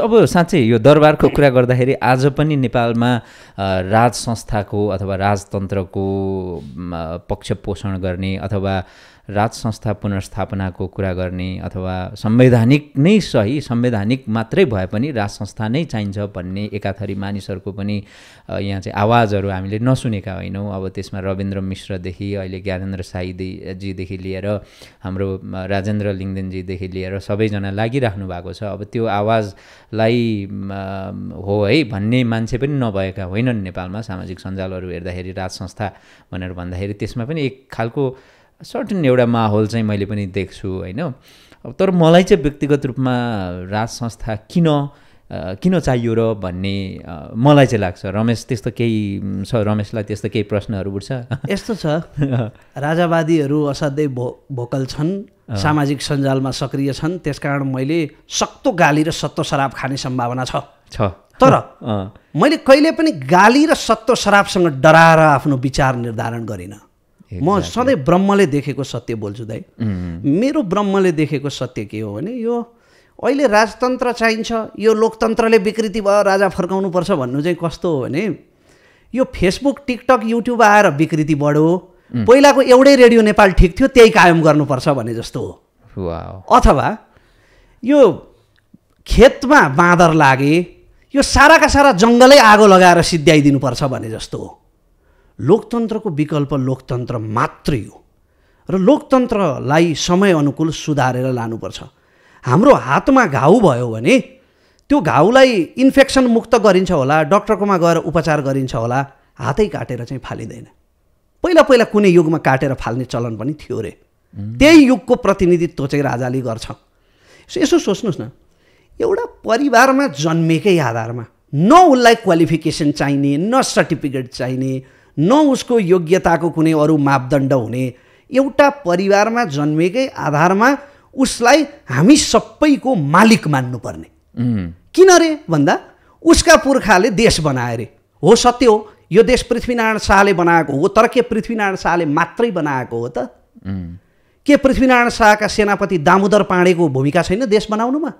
अब साँच्चै यो दरबारको कुरा गर्दाखेरि आज पनि नेपालमा राज संस्थाको अथवा राजतन्त्रको पक्ष पोषण गर्ने अथवा राज संस्था पुनर्स्थापनाको कुरा गर्ने अथवा संवैधानिक नै सही संवैधानिक मात्रै भए पनि राज संस्था नै चाहिन्छ भन्ने एकाथरी मानिसहरूको पनि यहाँ चाहिँ आवाजहरू हामीले नसुनेका होइनौँ अब त्यसमा रविन्द्र मिश्रदेखि अहिले ज्ञानेन्द्र साईजीदेखि लिएर हाम्रो राजेन्द्र लिङ्गदेनजीदेखि लिएर सबैजना लागिराख्नु भएको छ अब त्यो आवाजलाई हो है भन्ने मान्छे पनि नभएका होइनन् नेपालमा सामाजिक सञ्जालहरू हेर्दाखेरि राज संस्था भनेर भन्दाखेरि त्यसमा पनि एक खालको सर्टन एउटा माहौल चाहिँ मैले पनि देख्छु होइन तर मलाई चाहिँ व्यक्तिगत रूपमा राज संस्था किन किन चाहियो र भन्ने मलाई चाहिँ लाग्छ रमेश त्यस्तो केही छ रमेशलाई त्यस्तो केही प्रश्नहरू उठ्छ यस्तो छ राजावादीहरू असाध्यै भो भोकल छन् सामाजिक सञ्जालमा सक्रिय छन् त्यसकारण मैले सक्तो गाली र सत्तो शराब खाने सम्भावना छ छ तर मैले कहिले पनि गाली र सत्तो शराबसँग डराएर आफ्नो विचार निर्धारण गरिनँ म सधैँ ब्रह्मले देखेको सत्य बोल्छु दाइ मेरो ब्रह्मले देखेको सत्य के हो भने यो अहिले राजतन्त्र चाहिन्छ यो लोकतन्त्रले विकृति भयो राजा फर्काउनुपर्छ भन्नु चाहिँ कस्तो हो भने यो फेसबुक टिकटक युट्युब आएर विकृति बढ्यो पहिलाको एउटै रेडियो नेपाल ठिक थियो त्यही कायम गर्नुपर्छ भने जस्तो हो अथवा यो खेतमा बाँदर लागे यो साराका सारा जङ्गलै आगो लगाएर सिद्ध्याइदिनुपर्छ भने जस्तो हो लोकतन्त्रको विकल्प लोकतन्त्र मात्रै हो र लोकतन्त्रलाई समय अनुकूल सुधारेर लानुपर्छ हाम्रो हातमा घाउ भयो भने त्यो घाउलाई इन्फेक्सन मुक्त गरिन्छ होला डक्टरकोमा गएर उपचार गरिन्छ होला हातै काटेर चाहिँ फालिँदैन पहिला पहिला कुनै युगमा काटेर फाल्ने चलन पनि थियो अरे त्यही युगको प्रतिनिधित्व चाहिँ राजाले गर्छ यसो सोच्नुहोस् न एउटा परिवारमा जन्मेकै आधारमा न उसलाई क्वालिफिकेसन चाहिने न सर्टिफिकेट चाहिने न उसको योग्यताको कुनै अरू मापदण्ड हुने एउटा परिवारमा जन्मेकै आधारमा उसलाई हामी सबैको मालिक मान्नुपर्ने किन रे भन्दा उसका पुर्खाले देश बनाए रे हो सत्य हो यो देश पृथ्वीनारायण शाहले बनाएको हो तर के पृथ्वीनारायण शाहले मात्रै बनाएको हो त के पृथ्वीनारायण शाहका सेनापति दामोदर पाँडेको भूमिका छैन देश बनाउनुमा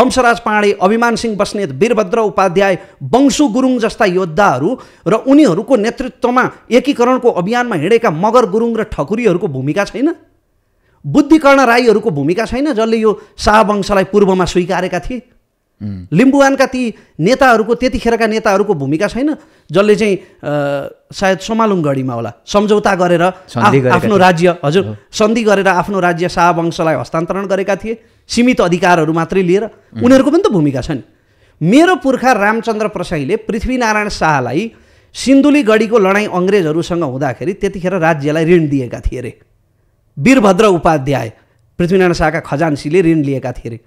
वंशराज पाँडे अभिमान सिंह बस्नेत वीरभद्र उपाध्याय वंशु गुरुङ जस्ता योद्धाहरू र उनीहरूको नेतृत्वमा एकीकरणको अभियानमा हिँडेका मगर गुरुङ र ठकुरीहरूको भूमिका छैन बुद्धिकर्ण राईहरूको भूमिका छैन जसले यो शाहवंशलाई पूर्वमा स्वीकारेका थिए लिम्बुवानका ती नेताहरूको त्यतिखेरका नेताहरूको भूमिका छैन जसले चाहिँ सायद समालुङ गढीमा होला सम्झौता गरेर आफ्नो राज्य हजुर सन्धि गरेर आफ्नो राज्य शाहवंशलाई हस्तान्तरण गरेका थिए सीमित अधिकारहरू मात्रै लिएर उनीहरूको पनि त भूमिका छ नि मेरो पुर्खा रामचन्द्र प्रसाईले पृथ्वीनारायण शाहलाई सिन्धुली गढीको लडाइँ अङ्ग्रेजहरूसँग हुँदाखेरि त्यतिखेर राज्यलाई ऋण दिएका थिए अरे वीरभद्र उपाध्याय पृथ्वीनारायण शाहका खजान्सीले ऋण लिएका थिए अरे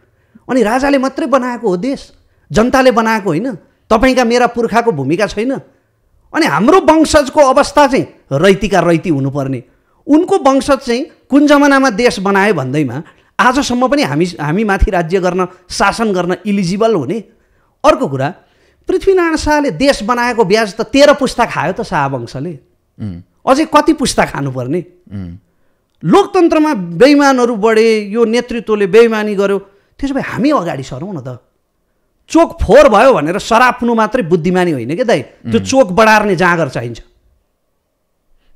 अनि राजाले मात्रै बनाएको हो देश जनताले बनाएको होइन तपाईँका मेरा पुर्खाको भूमिका छैन अनि हाम्रो वंशजको अवस्था चाहिँ रैतिका रैती हुनुपर्ने उनको वंशज चाहिँ कुन जमानामा देश बनायो भन्दैमा आजसम्म पनि हामी हामी माथि राज्य गर्न शासन गर्न इलिजिबल हुने अर्को कुरा पृथ्वीनारायण शाहले देश बनाएको ब्याज त तेह्र पुस्ता खायो त शाह वंशले अझै कति पुस्ता खानुपर्ने लोकतन्त्रमा बेइमानहरू बढे यो नेतृत्वले बेइमानी गर्यो त्यसो भए हामी अगाडि सरौँ न त चोक फोहोर भयो भनेर सराप्नु मात्रै बुद्धिमानी होइन क्या दाइ त्यो चोक बढार्ने जाँगर चाहिन्छ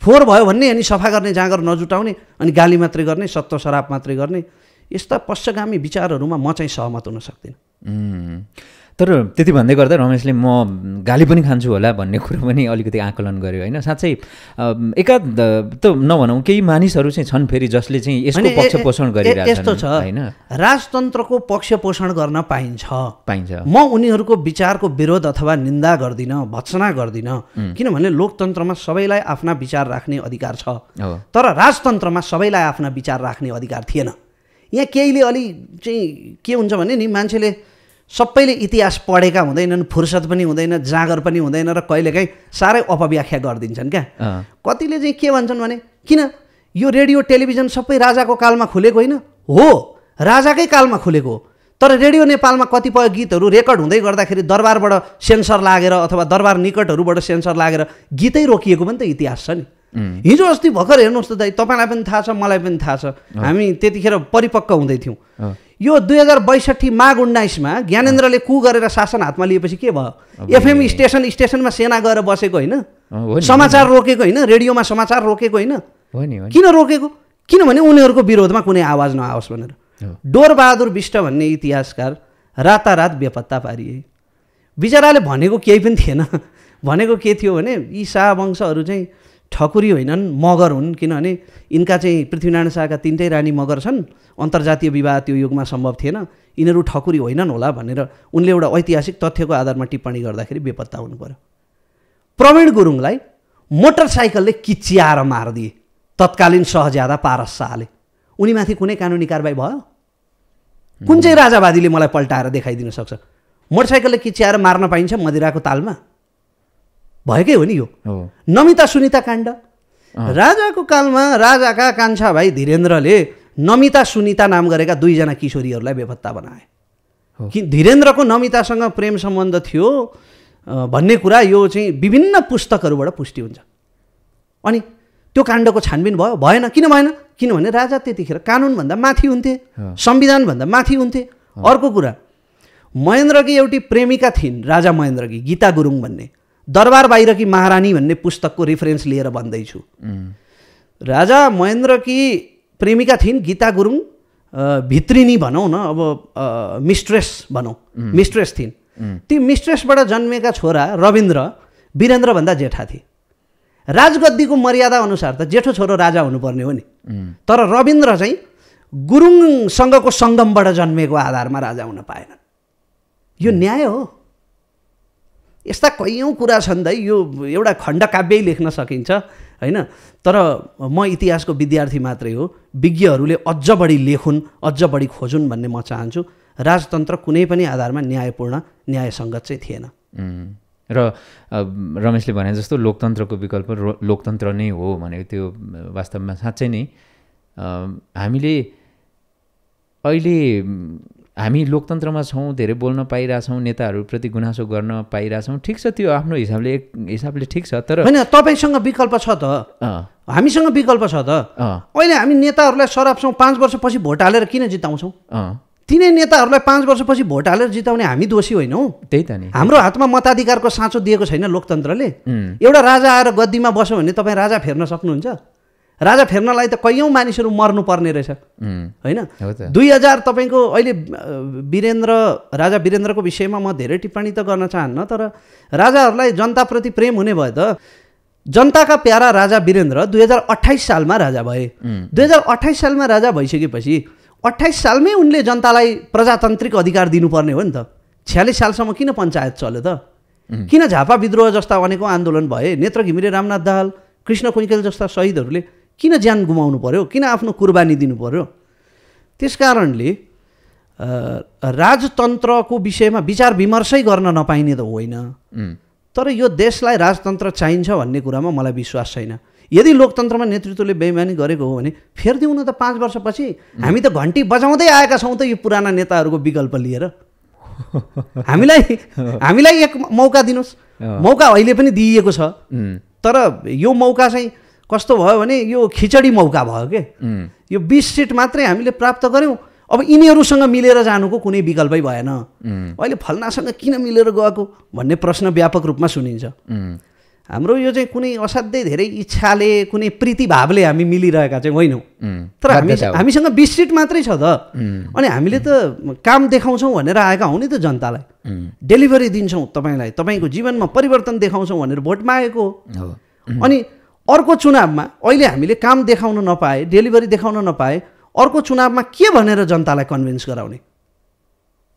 फोहोर भयो भन्ने अनि सफा गर्ने जाँगर नजुटाउने अनि गाली मात्रै गर्ने सत्व सराप मात्रै गर्ने यस्ता पश्चगामी विचारहरूमा म चाहिँ सहमत हुन सक्दिनँ तर त्यति भन्दै गर्दा रमेशले म गाली पनि खान्छु होला भन्ने कुरो पनि अलिकति आकलन गर्यो होइन साँच्चै एका त नभनौँ केही मानिसहरू चाहिँ छन् फेरि जसले चाहिँ यसको पक्ष पोषण गरिरहेको यस्तो छ होइन राजतन्त्रको पक्ष पोषण गर्न पाइन्छ पाइन्छ म उनीहरूको विचारको विरोध अथवा निन्दा गर्दिनँ भत्सना गर्दिनँ किनभने लोकतन्त्रमा सबैलाई आफ्ना विचार राख्ने अधिकार छ तर राजतन्त्रमा सबैलाई आफ्ना विचार राख्ने अधिकार थिएन यहाँ केहीले अलि चाहिँ के हुन्छ भने नि मान्छेले सबैले इतिहास पढेका हुँदैनन् फुर्सद पनि हुँदैन जाँगर पनि हुँदैन र कहिलेकाहीँ साह्रै अपव्याख्या गरिदिन्छन् क्या कतिले चाहिँ के भन्छन् भने किन यो रेडियो टेलिभिजन सबै राजाको कालमा खुलेको होइन हो राजाकै कालमा खुलेको तर रेडियो नेपालमा कतिपय गीतहरू रेकर्ड हुँदै गर्दाखेरि दरबारबाट सेन्सर लागेर अथवा दरबार निकटहरूबाट सेन्सर लागेर गीतै रोकिएको पनि त इतिहास छ नि हिजो अस्ति भर्खर हेर्नुहोस् त दाइ तपाईँलाई पनि थाहा छ मलाई पनि थाहा छ हामी त्यतिखेर परिपक्व हुँदै थियौँ यो दुई हजार बैसठी माघ उन्नाइसमा ज्ञानेन्द्रले कु गरेर शासन हातमा लिएपछि के भयो एफएम स्टेसन स्टेसनमा सेना गएर बसेको होइन समाचार रोकेको होइन रेडियोमा समाचार रोकेको होइन किन रोकेको किनभने उनीहरूको विरोधमा कुनै आवाज नआओस् भनेर डोरबहादुर विष्ट भन्ने इतिहासकार रातारात बेपत्ता पारिए बिचराले भनेको केही पनि थिएन भनेको के थियो भने यी शाह वंशहरू चाहिँ ठकुरी होइनन् मगर हुन् किनभने यिनका चाहिँ पृथ्वीनारायण शाहका तिनटै रानी मगर छन् अन्तर्जातीय विवाह त्यो युगमा सम्भव थिएन यिनीहरू ठकुरी होइनन् होला भनेर उनले एउटा ऐतिहासिक तथ्यको आधारमा टिप्पणी गर्दाखेरि बेपत्ता हुनु पऱ्यो प्रवीण गुरुङलाई मोटरसाइकलले किचियाएर मारिदिए तत्कालीन सहज्यादा पारस शाहले उनीमाथि कुनै कानुनी कारवाही भयो कुन चाहिँ राजावादीले मलाई पल्टाएर देखाइदिन सक्छ मोटरसाइकलले किचियाएर मार्न पाइन्छ मदिराको तालमा भएकै हो नि यो नमिता सुनिता काण्ड राजाको कालमा राजाका कान्छा भाइ धीरेन्द्रले नमिता सुनिता नाम गरेका दुईजना किशोरीहरूलाई बेपत्ता बनाए कि धीरेन्द्रको नमितासँग प्रेम सम्बन्ध थियो भन्ने कुरा यो चाहिँ विभिन्न पुस्तकहरूबाट पुष्टि हुन्छ अनि त्यो काण्डको छानबिन भयो भएन किन भएन किनभने राजा त्यतिखेर कानुनभन्दा माथि हुन्थे संविधानभन्दा माथि हुन्थे अर्को कुरा महेन्द्रकी एउटी प्रेमिका थिइन् राजा महेन्द्रकी गीता गुरुङ भन्ने दरबार बाहिरकी महारानी भन्ने पुस्तकको रिफरेन्स लिएर भन्दैछु राजा महेन्द्रकी प्रेमिका थिइन् गीता गुरुङ भित्रिनी भनौँ न अब मिस्ट्रेस भनौँ मिस्ट्रेस थिइन् ती मिस्ट्रेसबाट जन्मेका छोरा रविन्द्र वीरेन्द्रभन्दा जेठा थिए राजगद्दीको मर्यादा अनुसार त जेठो छोरो राजा हुनुपर्ने हो नि तर रविन्द्र चाहिँ गुरुङसँगको सङ्गमबाट जन्मेको आधारमा राजा हुन पाएनन् यो न्याय हो यस्ता कैयौँ कुरा छन् दाइ यो एउटा खण्डकाव्यै लेख्न सकिन्छ होइन तर म इतिहासको विद्यार्थी मात्रै हो विज्ञहरूले अझ बढी लेखुन् अझ बढी खोजुन् भन्ने म चाहन्छु राजतन्त्र कुनै पनि आधारमा न्यायपूर्ण न्यायसङ्गत चाहिँ थिएन र रमेशले भने जस्तो लोकतन्त्रको विकल्प लोकतन्त्र नै हो भनेको त्यो वास्तवमा साँच्चै नै हामीले अहिले हामी लोकतन्त्रमा छौँ धेरै बोल्न पाइरहेछौँ नेताहरूप्रति गुनासो गर्न पाइरहेछौँ ठिक छ त्यो आफ्नो हिसाबले हिसाबले ठिक छ तर होइन तपाईँसँग विकल्प छ त हामीसँग विकल्प छ त अहिले हामी नेताहरूलाई सराप्छौँ पाँच वर्षपछि भोट हालेर किन जिताउँछौँ तिनै नेताहरूलाई पाँच वर्षपछि भोट हालेर जिताउने हामी दोषी होइनौँ त्यही त नि हाम्रो हातमा मताधिकारको साँचो दिएको छैन लोकतन्त्रले एउटा राजा आएर गद्दीमा बस्यो भने तपाईँ राजा फेर्न सक्नुहुन्छ राजा फेर्नलाई त कैयौँ मानिसहरू मर्नुपर्ने रहेछ होइन दुई हजार तपाईँको अहिले वीरेन्द्र राजा वीरेन्द्रको विषयमा म धेरै टिप्पणी त गर्न चाहन्न तर राजाहरूलाई जनताप्रति प्रेम हुने भयो त जनताका प्यारा राजा वीरेन्द्र दुई हजार अठाइस सालमा राजा भए दुई हजार अठाइस सालमा राजा भइसकेपछि अठाइस सालमै उनले जनतालाई प्रजातान्त्रिक अधिकार दिनुपर्ने हो नि त छ्यालिस सालसम्म किन पञ्चायत चल्यो त किन झापा विद्रोह जस्ता अनेकौँ आन्दोलन भए नेत्र घिमिरे रामनाथ दाहाल कृष्ण कुइकेल जस्ता शहीदहरूले किन ज्यान गुमाउनु पऱ्यो किन आफ्नो कुर्बानी दिनु पऱ्यो त्यस कारणले राजतन्त्रको विषयमा विचार विमर्शै गर्न नपाइने त होइन तर यो देशलाई राजतन्त्र चाहिन्छ भन्ने कुरामा मलाई विश्वास छैन यदि लोकतन्त्रमा नेतृत्वले बेइमानी गरेको हो भने फेरिदिउँ न त पाँच वर्षपछि हामी त घन्टी बजाउँदै आएका छौँ त यो पुराना नेताहरूको विकल्प लिएर हामीलाई हामीलाई एक मौका दिनुहोस् मौका अहिले पनि दिइएको छ तर यो मौका चाहिँ कस्तो भयो भने यो खिचडी मौका भयो के यो बिस सिट मात्रै हामीले प्राप्त गऱ्यौँ अब यिनीहरूसँग मिलेर जानुको कुनै विकल्पै भएन अहिले फल्नासँग किन मिलेर गएको भन्ने प्रश्न व्यापक रूपमा सुनिन्छ हाम्रो यो चाहिँ कुनै असाध्यै धेरै इच्छाले कुनै प्रीतिभावले हामी मिलिरहेका चाहिँ होइनौँ तर हामी हामीसँग बिस सिट मात्रै छ त अनि हामीले त काम देखाउँछौँ भनेर आएका हौ नि त जनतालाई डेलिभरी दिन्छौँ तपाईँलाई तपाईँको जीवनमा परिवर्तन देखाउँछौँ भनेर भोट मागेको हो अनि अर्को चुनावमा अहिले हामीले काम देखाउन नपाए डेलिभरी देखाउन नपाए अर्को चुनावमा के भनेर जनतालाई कन्भिन्स गराउने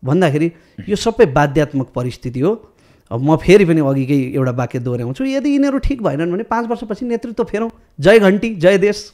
भन्दाखेरि यो सबै बाध्यात्मक परिस्थिति हो अब म फेरि पनि अघिकै एउटा वाक्य दोहोऱ्याउँछु यदि यिनीहरू ठिक भएनन् भने पाँच वर्षपछि नेतृत्व फेरौँ जय घन्टी जय देश